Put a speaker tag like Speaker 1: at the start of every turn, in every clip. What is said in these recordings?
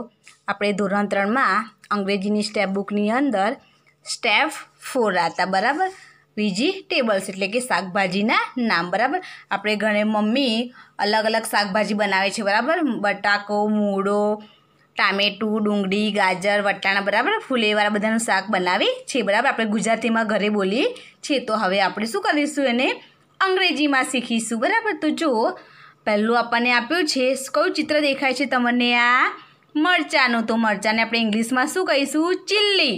Speaker 1: આપણે ધોરણ ત્રણમાં અંગ્રેજીની સ્ટેપ બુકની અંદર સ્ટેપ ફોર હતા બરાબર વેજીટેબલ્સ એટલે કે શાકભાજીના નામ બરાબર આપણે ઘણે મમ્મી અલગ અલગ શાકભાજી બનાવે છે બરાબર બટાકો મૂળો ટામેટું ડુંગળી ગાજર વટાણા બરાબર ફૂલેવાળા બધાનું શાક બનાવે છે બરાબર આપણે ગુજરાતીમાં ઘરે બોલીએ છીએ તો હવે આપણે શું કરીશું એને અંગ્રેજીમાં શીખીશું બરાબર તો જો પહેલું આપણને આપ્યું છે કયું ચિત્ર દેખાય છે તમને આ મરચાંનું તો મરચાંને આપણે ઇંગ્લિશમાં શું કહીશું ચીલ્લી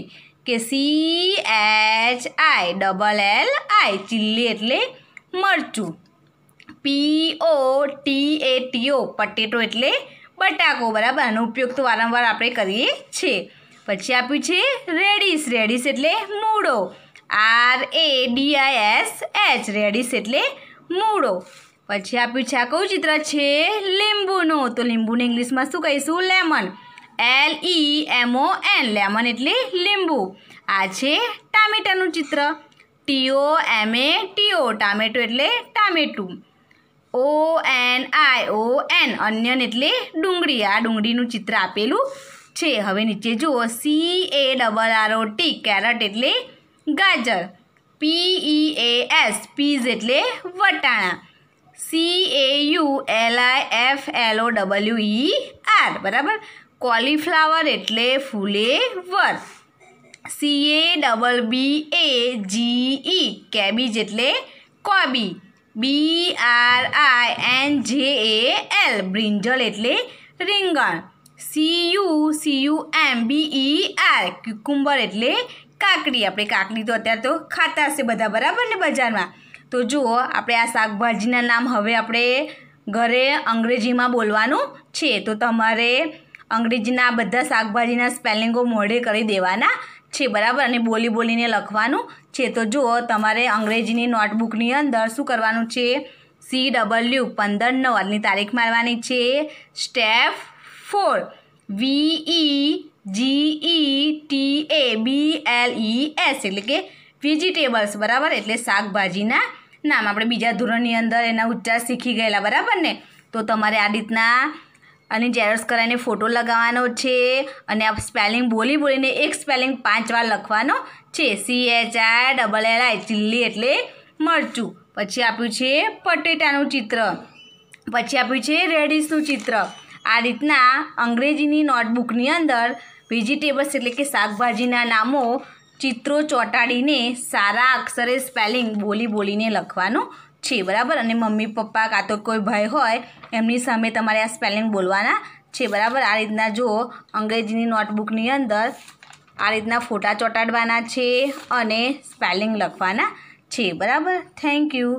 Speaker 1: કે C H I double L I chilli એટલે મરચું પી ઓ ટી એ ટીઓ પટેટો એટલે બટાકો બરાબર આનો ઉપયોગ તો વારંવાર આપણે કરીએ છીએ પછી આપ્યું છે રેડિશ રેડિસ એટલે મૂળો R A D I S H radish એટલે મૂળો પછી આપ્યું છે આ કયું ચિત્ર છે લીંબુનું તો લીંબુને ઇંગ્લિશમાં શું કહીશું lemon L E M O N lemon એટલે લીંબુ આ છે ટામેટાનું ચિત્ર T O M A T O tomato એટલે ટામેટું O N I O N અન્યન એટલે ડુંગળી આ ડુંગળીનું ચિત્ર આપેલું છે હવે નીચે જુઓ C A double R O T carrot એટલે ગાજર P E A S peas એટલે વટાણા C A U L I F L O W E R બરાબર કોલીફ્લાવર એટલે ફૂલેવર C A double B A G E e, cabbage એટલે કોબી B R I N જે એ એલ બ્રિંજલ એટલે રીંગણ C U C U M B E R cucumber એટલે કાકડી આપણે કાકડી તો અત્યારે તો ખાતા હશે બધા બરાબર ને બજારમાં તો જુઓ આપણે આ શાકભાજીના નામ હવે આપણે ઘરે અંગ્રેજીમાં બોલવાનું છે તો તમારે અંગ્રેજીના બધા શાકભાજીના સ્પેલિંગો મોઢે કરી દેવાના છે બરાબર અને બોલી બોલીને લખવાનું છે તો જુઓ તમારે અંગ્રેજીની નોટબુકની અંદર શું કરવાનું છે સી ડબલ્યુ પંદર નવની તારીખ મારવાની છે step four V E G E T A B L E S એટલે કે વેજીટેબલ્સ બરાબર એટલે શાકભાજીના નામ આપણે બીજા ધોરણની અંદર એના ઉચ્ચાર શીખી ગયેલા બરાબર ને તો તમારે આ રીતના અને ઝેરોક્સ કરાવીને ફોટો લગાવવાનો છે અને આ સ્પેલિંગ બોલી બોલીને એક સ્પેલિંગ પાંચ વાર લખવાનો છે C H R double L I chilli એટલે મરચું પછી આપ્યું છે પટેટાનું ચિત્ર પછી આપ્યું છે રેડિશનું ચિત્ર આ રીતના અંગ્રેજીની નોટબુકની અંદર વેજીટેબલ્સ એટલે કે શાકભાજીના નામો ચિત્રો ચોંટાડીને સારા અક્ષરે સ્પેલિંગ બોલી બોલીને લખવાનું છે બરાબર અને મમ્મી પપ્પા કાં તો કોઈ ભાઈ હોય એમની સામે તમારે આ સ્પેલિંગ બોલવાના છે બરાબર આ રીતના જો અંગ્રેજીની નોટબુકની અંદર આ રીતના ફોટા ચોંટાડવાના છે અને સ્પેલિંગ લખવાના છે બરાબર થેન્ક યુ